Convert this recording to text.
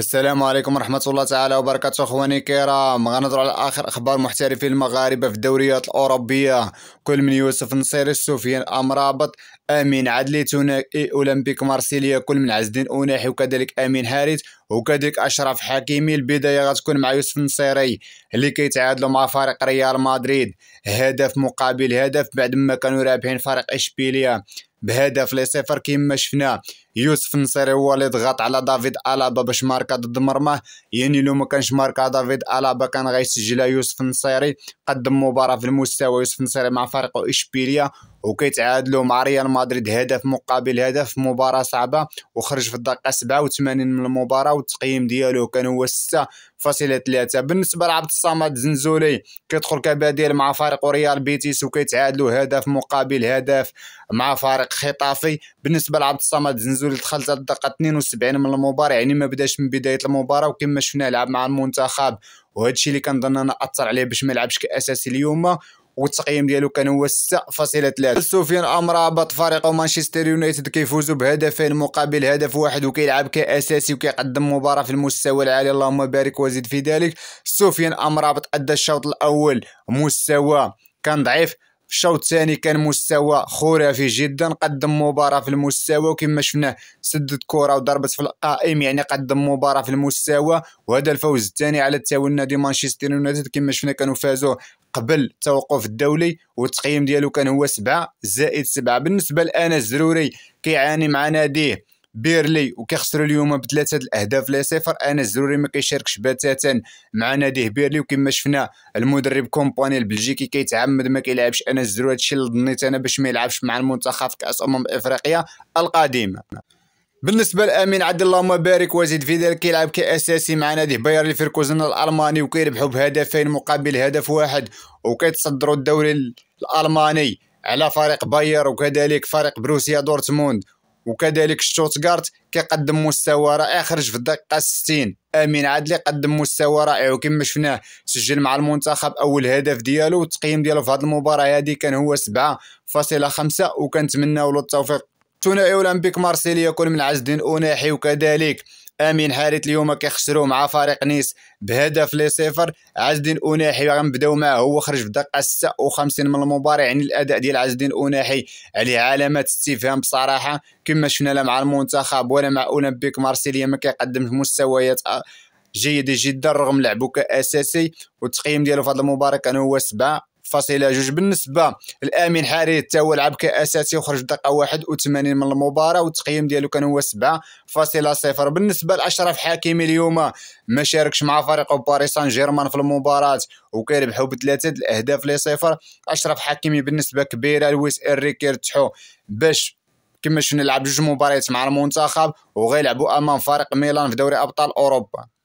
السلام عليكم ورحمة الله تعالى وبركاته اخواني الكرام غنهضروا على اخر اخبار محترفين المغاربة في الدوريات الاوروبية كل من يوسف نصير سفيان امرابط امين عدلي توناكي اولمبيك مارسيليا كل من عز الدين اوناحي وكذلك امين حارث وكذلك اشرف حكيمي البداية غتكون مع يوسف النصيري اللي كيتعادلوا مع فريق ريال مدريد هدف مقابل هدف بعد ما كانوا رابحين فريق اشبيليا بهدف لصفر كما شفنا يوسف النصيري هو اللي ضغط على دافيد الابا باش ماركا ضد مرماه يعني لو ما كانش ماركا دافيد الابا كان غيسجلها يوسف النصيري قدم مباراه في المستوى يوسف النصيري مع فريقه اشبيليا وكيتعادلوا مع ريال مدريد هدف مقابل هدف مباراه صعبه وخرج في الدقيقه 87 من المباراه والتقييم ديالو كان هو 6.3 بالنسبه لعبد الصمد زنزولي كيدخل كبديل مع فريق ريال بيتيس وكيتعادلوا هدف مقابل هدف مع فريق خطافي بالنسبه لعبد الصمد زنزولي الجوز دخل حتى الدقه 72 من المباراه يعني ما بداش من بدايه المباراه وكما شفنا لعب مع المنتخب وهذا الشيء اللي كنظن انا اثر عليه باش ما يلعبش كاساسي اليوم والتقييم ديالو كان هو 6.3 سفيان امرابط فريق مانشستر يونايتد كيفوزوا بهدفين مقابل هدف واحد وكيلعب كاساسي وكيقدم مباراه في المستوى العالي اللهم بارك وزيد في ذلك سفيان امرابط ادى الشوط الاول مستوى كان ضعيف الشوط الثاني كان مستوى خرافي جدا قدم مباراه في المستوى وكما شفنا سدد كره وضربت في القائم يعني قدم مباراه في المستوى وهذا الفوز الثاني على التاوي النادي مانشستر يونايتد كما شفنا كانوا فازوا قبل التوقف الدولي والتقييم ديالو كان هو سبعة زائد سبعة بالنسبة لأنا الزروري كيعاني مع ناديه بيرلي وكيخسروا اليوم بثلاثه الاهداف لصفر انا زروري ما كيشاركش بتاتا مع ناديه بيرلي وكما شفنا المدرب كومباني البلجيكي كيتعمد ما كيلعبش انا الزروري هادشي اللي ظنيت انا باش ما يلعبش مع المنتخب كاس امم افريقيا القادمه بالنسبه لامين عبد اللهم بارك وزيد فيدال كيلعب كاساسي مع نادي بايرن ليفركوزن الالماني وكيربحوا بهدفين مقابل هدف واحد وكيتصدروا الدوري الالماني على فريق باير وكذلك فريق بروسيا دورتموند وكذلك شتوتغارت كيقدم مستوى رائع خرج في الدقيقه 60 امين عدلي قدم مستوى رائع وكما شفناه سجل مع المنتخب اول هدف ديالو والتقييم ديالو في هذه المباراه هذه كان هو 7.5 وكنتمناو له التوفيق ثنائي اولمبيك مارسيليا يكون من عز الدين اوناحي وكذلك امين حارث اليوم كيخسروا مع فريق نيس بهدف لي صفر عز الدين اوناحي غنبداو معاه هو خرج في الدقه 56 من المباراه يعني الاداء ديال عز الدين اوناحي عليه علامات استفهام بصراحه كما شفنا لا مع المنتخب ولا مع اولمبيك مارسيليا ما كيقدمش مستويات جيده جدا رغم لعبه كاساسي والتقييم ديالو في هذه المباراه كان هو سبعه فاصله جوج بالنسبه لامين حاري حتى هو لعب كاساسي وخرج دقه 81 من المباراه والتقييم ديالو كان هو 7.0 بالنسبه لاشرف حكيمي اليوم ما شاركش مع فريق باريس سان جيرمان في المباراه وكيربحوا بثلاثه الاهداف لصفر اشرف حكيمي بالنسبه كبيره لويس إريكي ارتحوا باش كما شفنا لعب جوج مباريات مع المنتخب وغيلعبوا امام فريق ميلان في دوري ابطال اوروبا